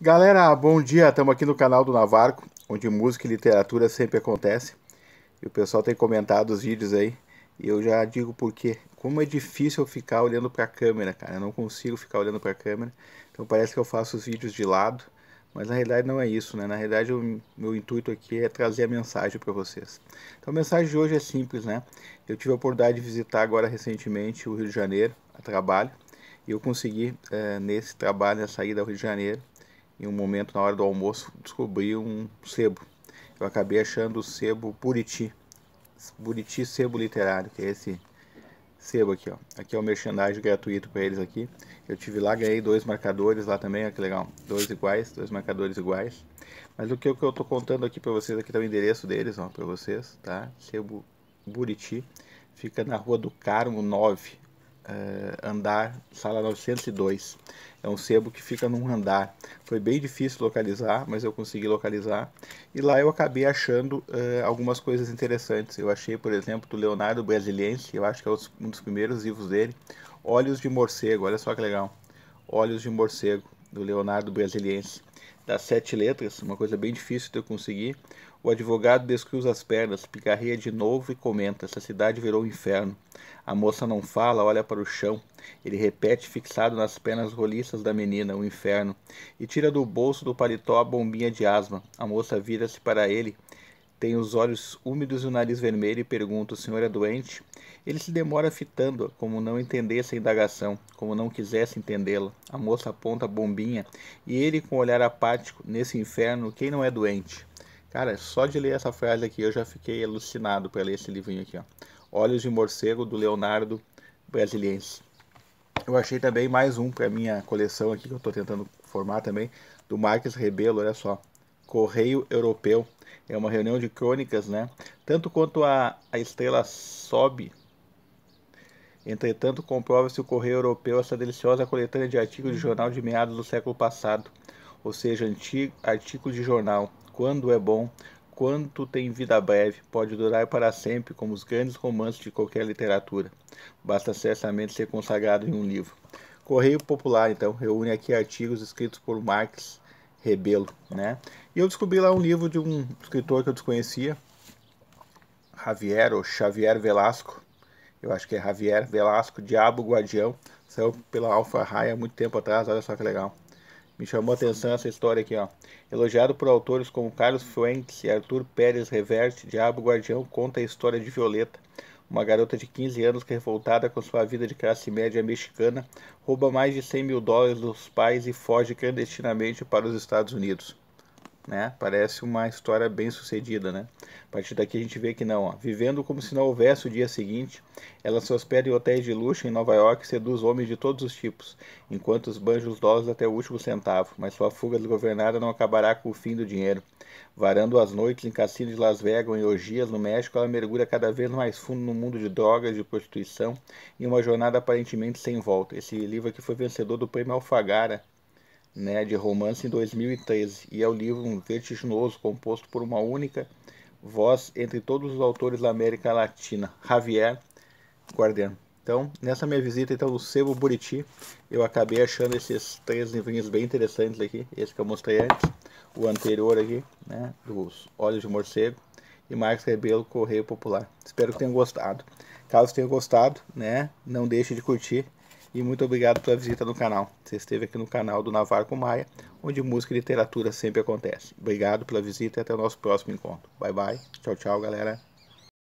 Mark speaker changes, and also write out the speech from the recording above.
Speaker 1: Galera, bom dia. Estamos aqui no canal do Navarco, onde música e literatura sempre acontece. E o pessoal tem comentado os vídeos aí. E eu já digo porque como é difícil eu ficar olhando para a câmera, cara. Eu não consigo ficar olhando para a câmera. Então parece que eu faço os vídeos de lado, mas na realidade não é isso, né? Na realidade, o meu intuito aqui é trazer a mensagem para vocês. Então a mensagem de hoje é simples, né? Eu tive a oportunidade de visitar agora recentemente o Rio de Janeiro, a trabalho, e eu consegui eh, nesse trabalho, nessa né, saída ao Rio de Janeiro, em um momento na hora do almoço, descobri um sebo. Eu acabei achando o sebo Buriti. Buriti Sebo Literário, que é esse sebo aqui, ó. Aqui é o um merchandising gratuito para eles aqui. Eu tive lá, ganhei dois marcadores lá também, ó, que legal. Dois iguais, dois marcadores iguais. Mas o que, o que eu tô contando aqui para vocês, aqui tá o endereço deles, ó, para vocês, tá? Sebo Buriti. Fica na Rua do Carmo 9, uh, andar, sala 902. É um sebo que fica num andar. Foi bem difícil localizar, mas eu consegui localizar. E lá eu acabei achando uh, algumas coisas interessantes. Eu achei, por exemplo, do Leonardo Brasiliense, eu acho que é um dos primeiros livros dele, Olhos de Morcego. Olha só que legal. Olhos de Morcego, do Leonardo Brasiliense das sete letras, uma coisa bem difícil de eu conseguir. O advogado descruza as pernas, picarreia de novo e comenta: Essa cidade virou um inferno. A moça não fala, olha para o chão. Ele repete, fixado nas pernas roliças da menina, o um inferno, e tira do bolso do paletó a bombinha de asma. A moça vira-se para ele, tem os olhos úmidos e o nariz vermelho e pergunta: O senhor é doente? Ele se demora fitando, como não entendesse a indagação, como não quisesse entendê-la. A moça aponta a bombinha e ele, com um olhar apático, nesse inferno, quem não é doente? Cara, só de ler essa frase aqui eu já fiquei alucinado para ler esse livrinho aqui, ó. Olhos de Morcego, do Leonardo Brasiliense. Eu achei também mais um para minha coleção aqui, que eu estou tentando formar também, do Marques Rebelo, olha só. Correio Europeu, é uma reunião de crônicas, né? Tanto quanto a, a estrela sobe, entretanto comprova-se o Correio Europeu essa deliciosa coletânea de artigos de jornal de meados do século passado, ou seja, antigo, artigos de jornal, quando é bom, quanto tem vida breve, pode durar para sempre, como os grandes romances de qualquer literatura. Basta certamente ser consagrado em um livro. Correio Popular, então, reúne aqui artigos escritos por Marx, Rebelo, né? E eu descobri lá um livro de um escritor que eu desconhecia, Javier ou Xavier Velasco, eu acho que é Javier Velasco, Diabo Guardião, saiu pela Alfa Raia muito tempo atrás, olha só que legal. Me chamou a atenção essa história aqui, ó. Elogiado por autores como Carlos Fuentes e Arthur Pérez Reverte, Diabo Guardião conta a história de Violeta, uma garota de 15 anos que, revoltada com sua vida de classe média mexicana, rouba mais de 100 mil dólares dos pais e foge clandestinamente para os Estados Unidos né? Parece uma história bem sucedida, né? A partir daqui a gente vê que não, ó. Vivendo como se não houvesse o dia seguinte, ela se hospeda em hotéis de luxo em Nova York e seduz homens de todos os tipos, enquanto os banjos os dólares até o último centavo, mas sua fuga desgovernada não acabará com o fim do dinheiro. Varando as noites em cassinos de Las Vegas ou em orgias no México, ela mergulha cada vez mais fundo no mundo de drogas, e prostituição, em uma jornada aparentemente sem volta. Esse livro aqui foi vencedor do prêmio Alfagara, né, de romance em 2013 e é o um livro vertiginoso composto por uma única voz entre todos os autores da América Latina, Javier Guardian. Então, nessa minha visita então do Sebo Buriti, eu acabei achando esses três livrinhos bem interessantes aqui, esse que eu mostrei antes, o anterior aqui, né, dos Olhos de Morcego e Marcos Rebelo Correio Popular. Espero que tenham gostado. Caso tenham gostado, né, não deixe de curtir e muito obrigado pela visita no canal. Você esteve aqui no canal do Navarro com Maia, onde música e literatura sempre acontece. Obrigado pela visita e até o nosso próximo encontro. Bye bye. Tchau, tchau, galera.